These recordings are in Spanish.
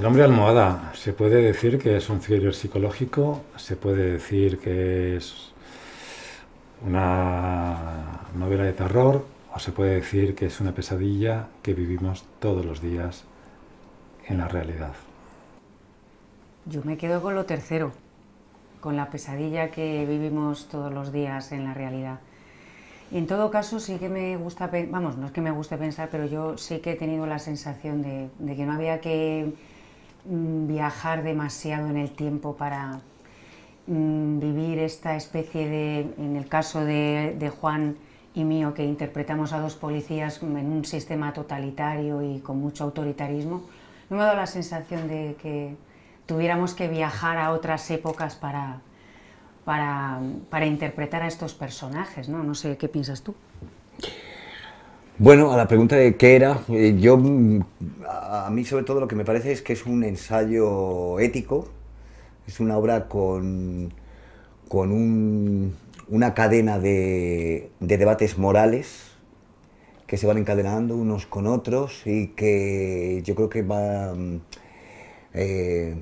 El hombre almohada, se puede decir que es un thriller psicológico, se puede decir que es una novela de terror, o se puede decir que es una pesadilla que vivimos todos los días en la realidad. Yo me quedo con lo tercero, con la pesadilla que vivimos todos los días en la realidad. en todo caso sí que me gusta, vamos, no es que me guste pensar, pero yo sí que he tenido la sensación de que no había que Mm, viajar demasiado en el tiempo para mm, vivir esta especie de, en el caso de, Juan y mío, que interpretamos a dos policías en un sistema totalitario y con mucho autoritarismo, no me ha dado la sensación de que tuviéramos que viajar a otras épocas para, para, para interpretar a estos personajes, ¿no? No sé, ¿qué piensas tú? Bueno, a la pregunta de qué era, eh, yo a mí sobre todo lo que me parece es que es un ensayo ético, es una obra con, una cadena de, debates morales que se van encadenando unos con otros y que yo creo que va, mm, eh,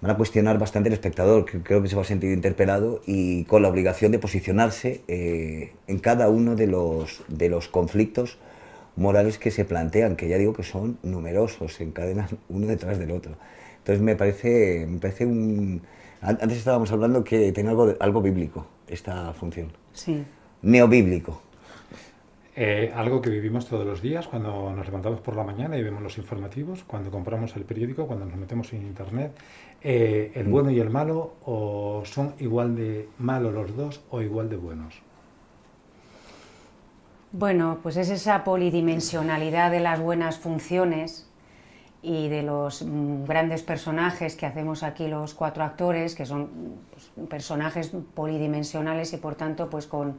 van a cuestionar bastante al espectador, que creo que se va a sentir interpelado y con la obligación de posicionarse eh, en cada uno de los conflictos morales que se plantean, que ya digo que son numerosos, se encadenan uno detrás del otro. Entonces me parece, me parece un... Antes estábamos hablando que tiene algo, algo bíblico esta función. Sí. Neobíblico. Eh, algo que vivimos todos los días cuando nos levantamos por la mañana y vemos los informativos, cuando compramos el periódico, cuando nos metemos en internet. Eh, el mm. bueno y el malo o son igual de malos los dos o igual de buenos. Bueno, pues es esa polidimensionalidad de las buenas funciones y de los mm, grandes personajes que hacemos aquí los cuatro actores, que son pues, personajes polidimensionales y por tanto pues con,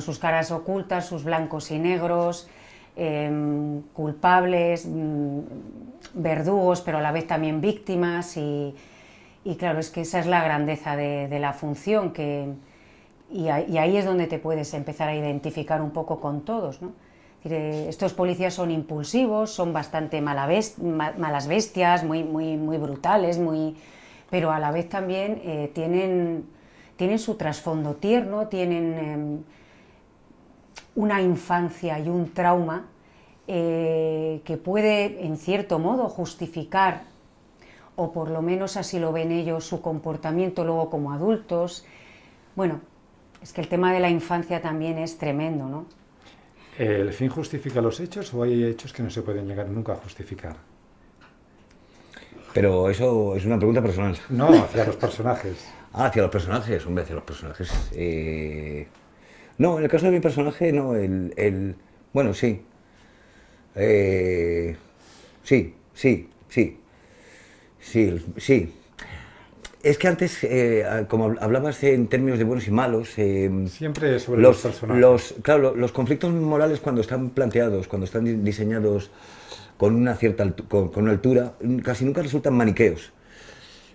sus caras ocultas, sus blancos y negros, em, culpables, mm, verdugos, pero a la vez también víctimas y, claro, es que esa es la grandeza de, de la función que y, ahí es donde te puedes empezar a identificar un poco con todos. Eh, estos policías son impulsivos, son bastante malas bestias, muy, muy, muy brutales, muy... pero a la vez también eh, tienen, tienen su trasfondo tierno, tienen em, una infancia y un trauma eh, que puede, en cierto modo, justificar, o por lo menos así lo ven ellos, su comportamiento luego como adultos. Bueno, es que el tema de la infancia también es tremendo, ¿no? ¿El fin justifica los hechos o hay hechos que no se pueden llegar nunca a justificar? Pero eso es una pregunta personal. No, hacia los personajes. Ah, hacia los personajes, hombre, hacia los personajes. Eh. No, en el caso de mi personaje, no, el... Bueno, eh, sí. Sí, sí, sí. Sí, sí. Es que antes, eh, como hablabas en términos de buenos y malos... Eh, Siempre los, claro, los conflictos morales cuando están planteados, cuando están diseñados con una cierta con, altura, casi nunca resultan maniqueos.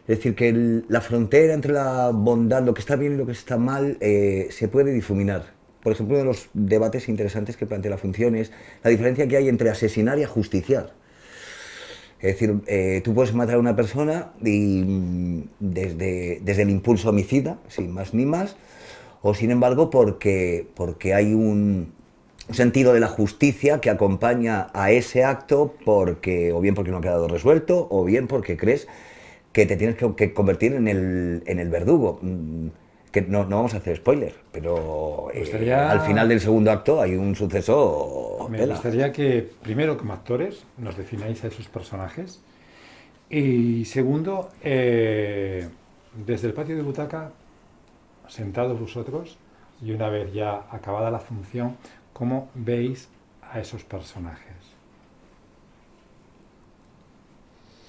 Es decir, que la frontera entre la bondad, lo que está bien y lo que está mal, eh, se puede difuminar. Por ejemplo, uno de los debates interesantes que plantea la función es la diferencia que hay entre asesinar y ajusticiar. Es decir, eh, tú puedes matar a una persona y, mm, desde, desde, el impulso homicida, sin más ni más, o sin embargo porque, porque hay un, sentido de la justicia que acompaña a ese acto porque o bien porque no ha quedado resuelto o bien porque crees que te tienes que, convertir en el, en el verdugo. Mm, no, vamos a hacer spoiler, pero eh, al final del segundo acto hay un suceso. Me gustaría que, primero, como actores, nos defináis a esos personajes. Y segundo, eh, desde el patio de butaca, sentados vosotros, y una vez ya acabada la función, ¿cómo veis a esos personajes?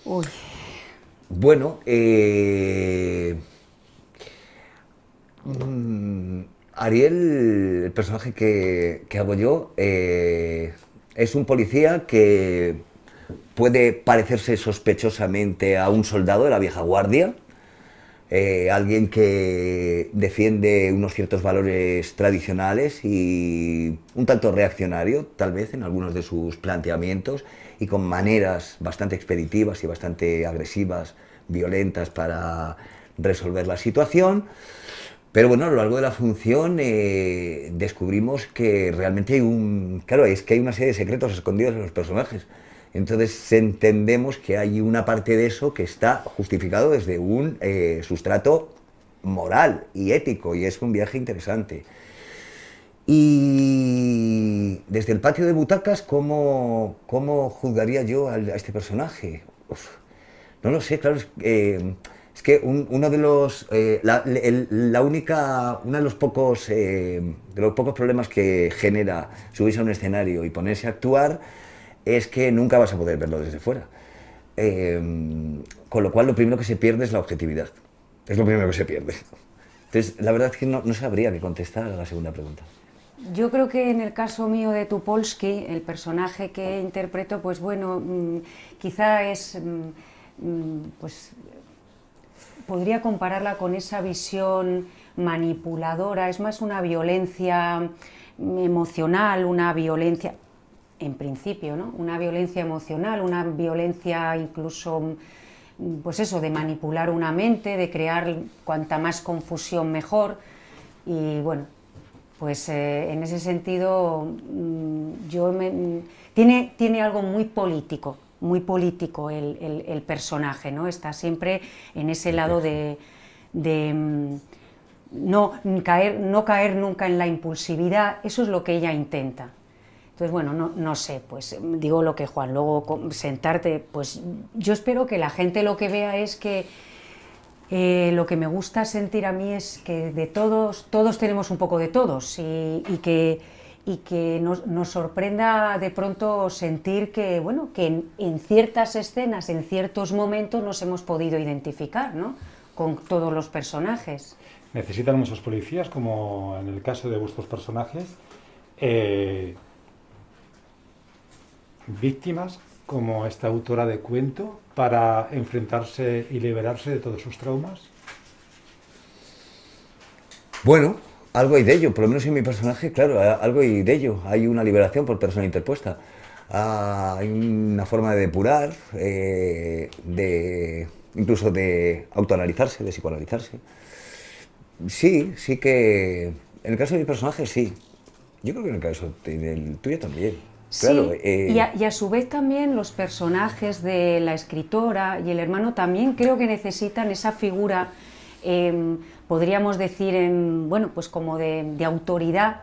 Uy. Bueno, eh Mm, Ariel, el personaje que, hago yo, eh, es un policía que puede parecerse sospechosamente a un soldado de la vieja guardia, eh, alguien que defiende unos ciertos valores tradicionales y un tanto reaccionario, tal vez, en algunos de sus planteamientos y con maneras bastante expeditivas y bastante agresivas, violentas para resolver la situación. Pero bueno, a lo largo de la función eh, descubrimos que realmente hay un... Claro, es que hay una serie de secretos escondidos en los personajes. Entonces entendemos que hay una parte de eso que está justificado desde un eh, sustrato moral y ético, y es un viaje interesante. Y desde el patio de butacas, ¿cómo, cómo juzgaría yo a, este personaje? no lo sé, claro, eh, es que uno de los. Eh, la, única. Uno de los pocos. Eh, de los pocos problemas que genera subirse a un escenario y ponerse a actuar es que nunca vas a poder verlo desde fuera. Eh, con lo cual, lo primero que se pierde es la objetividad. Es lo primero que se pierde. Entonces, la verdad es que no, sabría qué contestar a la segunda pregunta. Yo creo que en el caso mío de Tupolsky, el personaje que interpreto, pues bueno, mm, quizá es mm, mm, pues podría compararla con esa visión manipuladora, es más una violencia mm, emocional, una violencia, en principio, ¿no? Una violencia emocional, una violencia incluso, mm, pues eso, de manipular una mente, de crear cuanta más confusión mejor. Y bueno, pues eh, en ese sentido, mm, yo tiene, tiene algo muy político muy político el, personaje, ¿no? Está siempre en ese lado de, mm, no, caer, no caer nunca en la impulsividad, eso es lo que ella intenta. Entonces, bueno, no, sé, pues mm, digo lo que Juan, luego sentarte, pues yo espero que la gente lo que vea es que eh, lo que me gusta sentir a mí es que de todos, todos tenemos un poco de todos y que y que nos, sorprenda de pronto sentir que, bueno, que en, ciertas escenas, en ciertos momentos nos hemos podido identificar, ¿no? Con todos los personajes. Necesitan muchos policías, como en el caso de vuestros personajes, eh, víctimas como esta autora de cuento para enfrentarse y liberarse de todos sus traumas. Bueno, algo hay de ello, por lo menos en mi personaje, claro, algo hay de ello. Hay una liberación por persona interpuesta. Ah, hay una forma de depurar, eh, de incluso de autoanalizarse, de psicoanalizarse. Sí, sí que. En el caso de mi personaje, sí. Yo creo que en el caso tuyo también. Eh, y, a, su vez también los personajes de la escritora y el hermano también creo que necesitan esa figura Em, podríamos decir, en, bueno, pues como de, autoridad.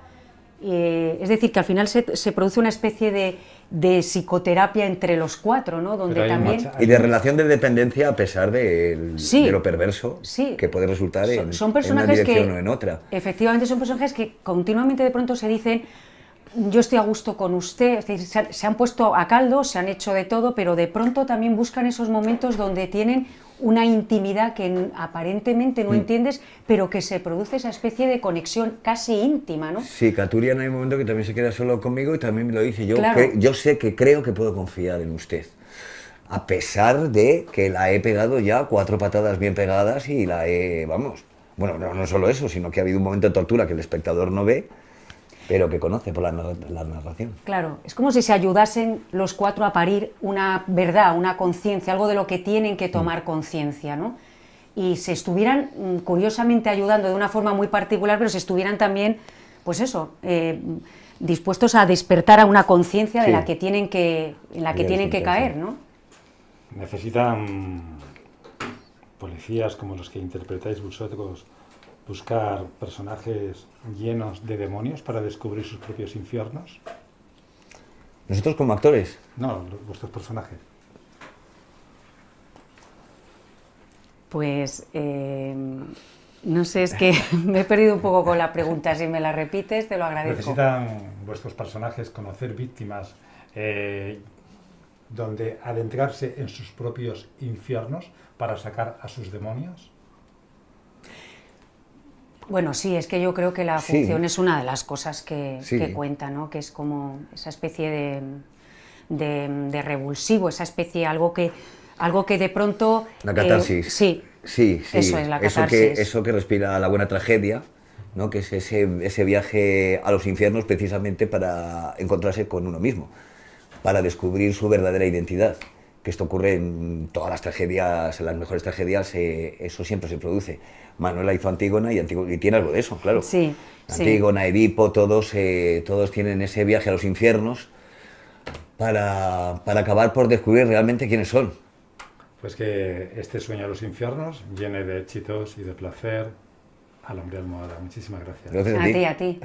Eh, es decir, que al final se, produce una especie de, psicoterapia entre los cuatro, ¿no? Donde también... Y de relación de dependencia a pesar de, lo perverso que puede resultar en, en una dirección o en otra. Efectivamente, son personajes que continuamente de pronto se dicen yo estoy a gusto con usted, se han, puesto a caldo, se han hecho de todo, pero de pronto también buscan esos momentos donde tienen una intimidad que aparentemente no mm. entiendes, pero que se produce esa especie de conexión casi íntima, ¿no? Sí, Caturian hay un momento que también se queda solo conmigo y también me lo dice. Yo, yo sé que creo que puedo confiar en usted. A pesar de que la he pegado ya cuatro patadas bien pegadas y la he, vamos. Bueno, no solo eso, sino que ha habido un momento de tortura que el espectador no ve, pero que conoce por la, narración. Claro, es como si se ayudasen los cuatro a parir una verdad, una conciencia, algo de lo que tienen que tomar mm. conciencia, ¿no? Y se estuvieran mm, curiosamente ayudando de una forma muy particular, pero se estuvieran también, pues eso, eh, dispuestos a despertar a una conciencia de la que tienen que, en la que tienen que caer, ¿no? Necesitan policías como los que interpretáis vosotros buscar personajes llenos de demonios para descubrir sus propios infiernos? ¿Nosotros como actores? No, vuestros personajes. Pues eh, no sé, es que me he perdido un poco con la pregunta. Si me la repites, te lo agradezco. ¿Necesitan vuestros personajes conocer víctimas eh, donde adentrarse en sus propios infiernos para sacar a sus demonios? Bueno, sí, es que yo creo que la función es una de las cosas que, que, cuenta, ¿no? Que es como esa especie de, revulsivo, esa especie, algo que, algo que de pronto... La eh, catarsis. sí. Sí, sí. Eso es la catarsis. Eso que, eso que respira la buena tragedia, ¿no? Que es ese, ese viaje a los infiernos precisamente para encontrarse con uno mismo, para descubrir su verdadera identidad que esto ocurre en todas las tragedias, en las mejores tragedias, eh, eso siempre se produce. Manuela hizo Antígona y, Antígona, y tiene algo de eso, claro. Sí, Antígona, Edipo, todos, eh, todos tienen ese viaje a los infiernos para, para acabar por descubrir realmente quiénes son. Pues que este sueño a los infiernos llene de éxitos y de placer al hombre almohada. Muchísimas gracias. gracias a ti. A ti.